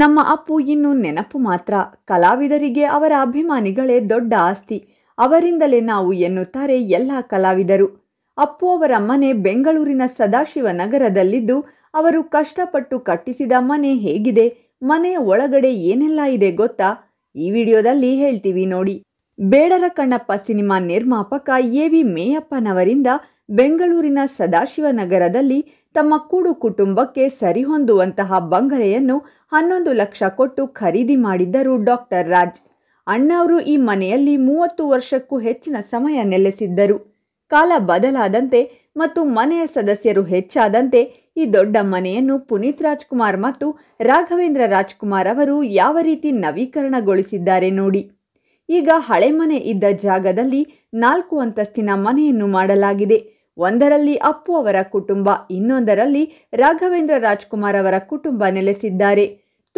ನಮ್ಮ ಅಪ್ಪು ಇನ್ನು ನೆನಪು ಮಾತ್ರ ಕಲಾವಿದರಿಗೆ ಅವರ ಅಭಿಮಾನಿಗಳೇ ದೊಡ್ಡ ಆಸ್ತಿ ಅವರಿಂದಲೇ ನಾವು ಎನ್ನುತ್ತಾರೆ ಎಲ್ಲ ಕಲಾವಿದರು ಅಪ್ಪು ಅವರ ಮನೆ ಬೆಂಗಳೂರಿನ ಸದಾಶಿವ ನಗರದಲ್ಲಿದ್ದು ಅವರು ಕಷ್ಟಪಟ್ಟು ಕಟ್ಟಿಸಿದ ಮನೆ ಹೇಗಿದೆ ಮನೆಯ ಒಳಗಡೆ ಏನೆಲ್ಲ ಇದೆ ಗೊತ್ತಾ ಈ ವಿಡಿಯೋದಲ್ಲಿ ಹೇಳ್ತೀವಿ ನೋಡಿ ಬೇಡರ ಕಣ್ಣಪ್ಪ ಸಿನಿಮಾ ನಿರ್ಮಾಪಕ ಎ ವಿ ಮೇಯಪ್ಪನವರಿಂದ ಬೆಂಗಳೂರಿನ ಸದಾಶಿವ ನಗರದಲ್ಲಿ ತಮ್ಮ ಕೂಡು ಕುಟುಂಬಕ್ಕೆ ಸರಿಹೊಂದುವಂತಹ ಬಂಗಲೆಯನ್ನು ಹನ್ನೊಂದು ಲಕ್ಷ ಕೊಟ್ಟು ಖರೀದಿ ಮಾಡಿದ್ದರು ಡಾಕ್ಟರ್ ರಾಜ್ ಅಣ್ಣವರು ಈ ಮನೆಯಲ್ಲಿ ಮೂವತ್ತು ವರ್ಷಕ್ಕೂ ಹೆಚ್ಚಿನ ಸಮಯ ನೆಲೆಸಿದ್ದರು ಕಾಲ ಬದಲಾದಂತೆ ಮತ್ತು ಮನೆಯ ಸದಸ್ಯರು ಹೆಚ್ಚಾದಂತೆ ಈ ದೊಡ್ಡ ಮನೆಯನ್ನು ಪುನೀತ್ ರಾಜ್ಕುಮಾರ್ ಮತ್ತು ರಾಘವೇಂದ್ರ ರಾಜ್ಕುಮಾರ್ ಅವರು ಯಾವ ರೀತಿ ನವೀಕರಣಗೊಳಿಸಿದ್ದಾರೆ ನೋಡಿ ಈಗ ಹಳೆ ಮನೆ ಇದ್ದ ಜಾಗದಲ್ಲಿ ನಾಲ್ಕು ಅಂತಸ್ತಿನ ಮನೆಯನ್ನು ಮಾಡಲಾಗಿದೆ ಒಂದರಲ್ಲಿ ಅಪ್ಪು ಅವರ ಕುಟುಂಬ ಇನ್ನೊಂದರಲ್ಲಿ ರಾಘವೇಂದ್ರ ರಾಜ್ಕುಮಾರ್ ಅವರ ಕುಟುಂಬ ನೆಲೆಸಿದ್ದಾರೆ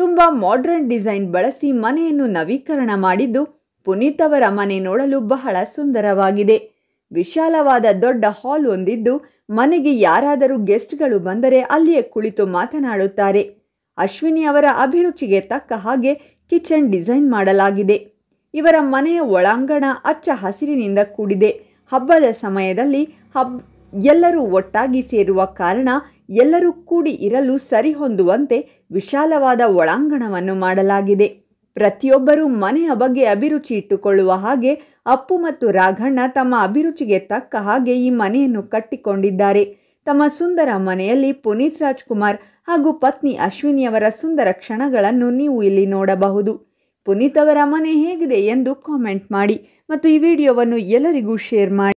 ತುಂಬ ಮಾಡ್ರನ್ ಡಿಸೈನ್ ಬಳಸಿ ಮನೆಯನ್ನು ನವೀಕರಣ ಮಾಡಿದ್ದು ಪುನೀತ್ ಅವರ ಮನೆ ನೋಡಲು ಬಹಳ ಸುಂದರವಾಗಿದೆ ವಿಶಾಲವಾದ ದೊಡ್ಡ ಹಾಲ್ ಹೊಂದಿದ್ದು ಮನೆಗೆ ಯಾರಾದರೂ ಗೆಸ್ಟ್ಗಳು ಬಂದರೆ ಅಲ್ಲಿಯೇ ಕುಳಿತು ಮಾತನಾಡುತ್ತಾರೆ ಅಶ್ವಿನಿ ಅವರ ಅಭಿರುಚಿಗೆ ತಕ್ಕ ಹಾಗೆ ಕಿಚನ್ ಡಿಸೈನ್ ಮಾಡಲಾಗಿದೆ ಇವರ ಮನೆಯ ಒಳಾಂಗಣ ಅಚ್ಚ ಹಸಿರಿನಿಂದ ಕೂಡಿದೆ ಹಬ್ಬದ ಸಮಯದಲ್ಲಿ ಹಬ್ ಎಲ್ಲರೂ ಒಟ್ಟಾಗಿ ಸೇರುವ ಕಾರಣ ಎಲ್ಲರೂ ಕೂಡಿ ಇರಲು ಸರಿಹೊಂದುವಂತೆ ವಿಶಾಲವಾದ ಒಳಾಂಗಣವನ್ನು ಮಾಡಲಾಗಿದೆ ಪ್ರತಿಯೊಬ್ಬರೂ ಮನೆಯ ಬಗ್ಗೆ ಅಭಿರುಚಿ ಇಟ್ಟುಕೊಳ್ಳುವ ಹಾಗೆ ಅಪ್ಪು ಮತ್ತು ರಾಘಣ್ಣ ತಮ್ಮ ಅಭಿರುಚಿಗೆ ತಕ್ಕ ಹಾಗೆ ಈ ಮನೆಯನ್ನು ಕಟ್ಟಿಕೊಂಡಿದ್ದಾರೆ ತಮ್ಮ ಸುಂದರ ಮನೆಯಲ್ಲಿ ಪುನೀತ್ ರಾಜ್ಕುಮಾರ್ ಹಾಗೂ ಪತ್ನಿ ಅಶ್ವಿನಿಯವರ ಸುಂದರ ಕ್ಷಣಗಳನ್ನು ನೀವು ಇಲ್ಲಿ ನೋಡಬಹುದು ಪುನೀತ್ ಅವರ ಮನೆ ಹೇಗಿದೆ ಎಂದು ಕಾಮೆಂಟ್ ಮಾಡಿ ಮತ್ತು ಈ ವಿಡಿಯೋವನ್ನು ಎಲ್ಲರಿಗೂ ಶೇರ್ ಮಾಡಿ